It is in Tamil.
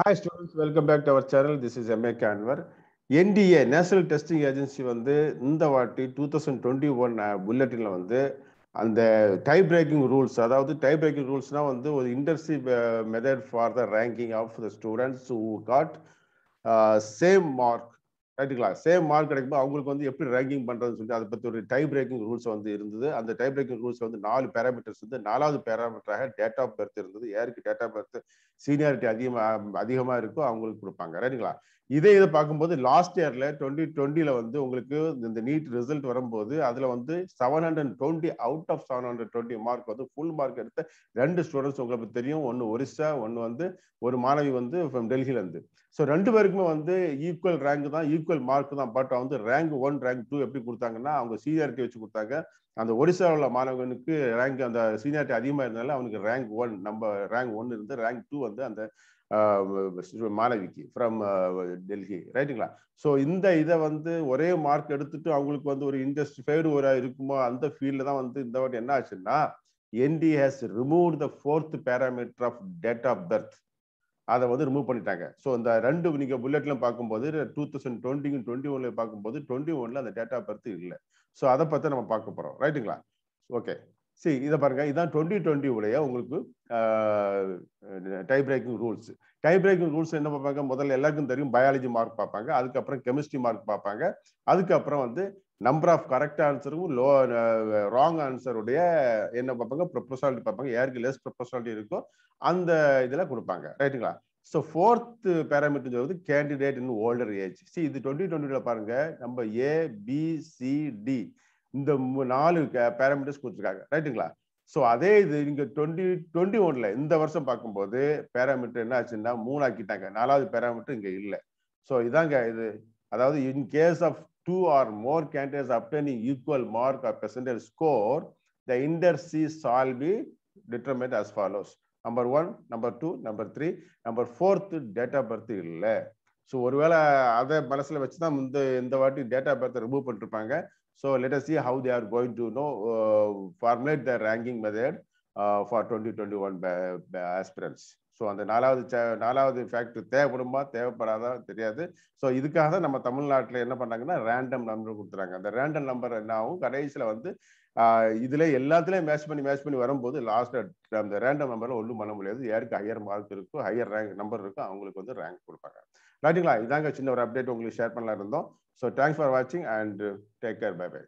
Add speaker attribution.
Speaker 1: Hi students welcome back to our channel this is M A கேன்வர் என்டிஏ நேஷனல் டெஸ்டிங் ஏஜென்சி வந்து இந்த வாட்டி டூ தௌசண்ட் டுவெண்ட்டி ஒன் புல்லட்டினில் வந்து அந்த டை பிரேக்கிங் ரூல்ஸ் அதாவது டை பிரேக்கிங் ரூல்ஸ்னால் வந்து ஒரு இன்டர்சி method for the ranking of the students who got same mark ரைட்டுங்களா சேம் மார்க் கிடைக்கும் அவங்களுக்கு வந்து எப்படி ரேங்கிங் பண்ணுறதுன்னு சொல்லி அதை பற்றி ஒரு டை பிரேக்கிங் ரூல்ஸ் வந்து இருந்தது அந்த டை பிரேக்கிங் ரூல்ஸ் வந்து நாலு பேராமீட்டர்ஸ் வந்து நாலாவது பேராமீட்டராக டேட் ஆஃப் பர்த் இருந்தது யாருக்கு டேட் ஆஃப் பர்த் சீனியாரிட்டி அதிகமாக அதிகமாக இருக்கோ அவங்களுக்கு கொடுப்பாங்க ரைட்டுங்களா இதே இதை பார்க்கும்போது லாஸ்ட் இயரில் டுவெண்ட்டி டுவெண்ட்டியில் வந்து உங்களுக்கு இந்த நீட் ரிசல்ட் வரும்போது அதில் வந்து seven hundred twenty out of seven hundred twenty mark வந்து ஃபுல் மார்க் எடுத்த ரெண்டு ஸ்டூடெண்ட்ஸ் உங்களுக்கு தெரியும் ஒன்று ஒரிசா ஒன்று வந்து ஒரு மாணவி வந்து டெல்லியிலேருந்து ஸோ ரெண்டு பேருக்குமே வந்து ஈக்குவல் ரேங்க் தான் ஈக்குவல் ஈக்குவல் மார்க் தான் பட் வந்து ரேங்க் ஒன் ரேங்க் டூ எப்படி கொடுத்தாங்கன்னா அவங்க சீனியாரிட்டி வச்சு கொடுத்தாங்க அந்த ஒடிசாவில் மாணவனுக்கு ரேங்க் அந்த சீனியாரிட்டி அதிகமாக இருந்தாலும் அவனுக்கு ரேங்க் ஒன் நம்ம ரேங்க் ஒன் இருந்து ரேங்க் டூ வந்து அந்த மாணவிக்கு ஃப்ரம் டெல்லி ரைட்டுங்களா ஸோ இந்த இதை வந்து ஒரே மார்க் எடுத்துட்டு அவங்களுக்கு வந்து ஒரு இன்ட்ரெஸ்டிஃபைடு ஒரு இருக்குமோ அந்த ஃபீல்டில் தான் வந்து இந்த வாட்டி என்ன ஆச்சுன்னா N T has remove the fourth parameter of date of birth அதை வந்து ரிமூவ் பண்ணிட்டாங்க ஸோ இந்த ரெண்டு நீங்கள் புல்லெட்லாம் பார்க்கும்போது டூ தௌசண்ட் டுவெண்ட்டிக்கும் டுவெண்ட்டி ஒன்ல பார்க்கும்போது டுவெண்ட்டி ஒன்ல அந்த டேட்டா பர்த்து இல்லை ஸோ அதை பற்றி நம்ம பார்க்க போகிறோம் ரைட்டுங்களா ஓகே சரி இதை பாருங்க இதான் டுவெண்ட்டி டுவெண்ட்டி உடைய உங்களுக்கு tie breaking rules tie breaking rules என்ன பார்ப்பாங்க முதல்ல எல்லாருக்கும் தெரியும் பயாலஜி மார்க் பார்ப்பாங்க அதுக்கப்புறம் கெமிஸ்ட்ரி மார்க் பார்ப்பாங்க அதுக்கப்புறம் வந்து நம்பர் ஆஃப் கரெக்ட் ஆன்சருக்கும் லோ ராங் ஆன்சருடைய என்ன பார்ப்பாங்க ப்ரொப்போசாலிட்டி பார்ப்பாங்க யாருக்கு லெஸ் ப்ரொப்போசாலிட்டி இருக்கோ அந்த இதில் கொடுப்பாங்க ரைட்டுங்களா ஸோ ஃபோர்த் பேராமீட்டர் சொல்வது candidate in older age see இது டுவெண்ட்டி டுவெண்ட்டியில் பாருங்க நம்ம ஏ பி இந்த நாலு பேராமீட்டர்ஸ் கொடுத்துருக்காங்க ரைட்டுங்களா ஸோ அதே இது இங்கே டுவெண்ட்டி டுவெண்ட்டி ஒன்ல இந்த வருஷம் பார்க்கும்போது பேராமீட்டர் என்ன ஆச்சுன்னா மூணு ஆக்கிட்டாங்க நாலாவது பேராமீட்டர் இங்கே இல்லை ஸோ இதாங்க இது அதாவது in case of two or more candidates obtaining equal mark or percentage score, the indices shall be determined as follows. Number one number two number three number fourth date of birth இல்லை ஸோ ஒருவேளை அதை மனசில் வச்சு தான் இந்த இந்த வாட்டி டேட் ஆஃப் பர்த்தை ரிமூவ் பண்ணிருப்பாங்க so let us see how they are going to no formulate the ranking method for twenty twenty one aspirants so அந்த நாலாவது நாலாவது ஃபேக்டர் தேவைப்படுமா தேவைப்படாதா தெரியாது ஸோ இதுக்காக தான் நம்ம தமிழ்நாட்டில் என்ன பண்ணாங்கன்னா ரேண்டம் நம்பர் கொடுத்துறாங்க அந்த ரேண்டம் நம்பர் என்ன ஆகும் கடைசியில் வந்து uh, இதில் எல்லாத்துலேயும் மேட்ச் பண்ணி மேட்ச் பண்ணி வரும்போது லாஸ்ட் அந்த ரேண்டம் நம்பரில் ஒன்றும் பண்ண முடியாது யாருக்கு ஹையர் மார்க் இருக்கும் ஹையர் ரேங்க் நம்பர் இருக்கும் அவங்களுக்கு வந்து ரேங்க் கொடுப்பாங்க ரைட்டுங்களா இதாங்க சின்ன ஒரு அப்டேட் உங்களுக்கு ஷேர் பண்ணலாம் இருந்தோம் ஸோ தேங்க்ஸ் ஃபார் வாட்சிங் and take care bye by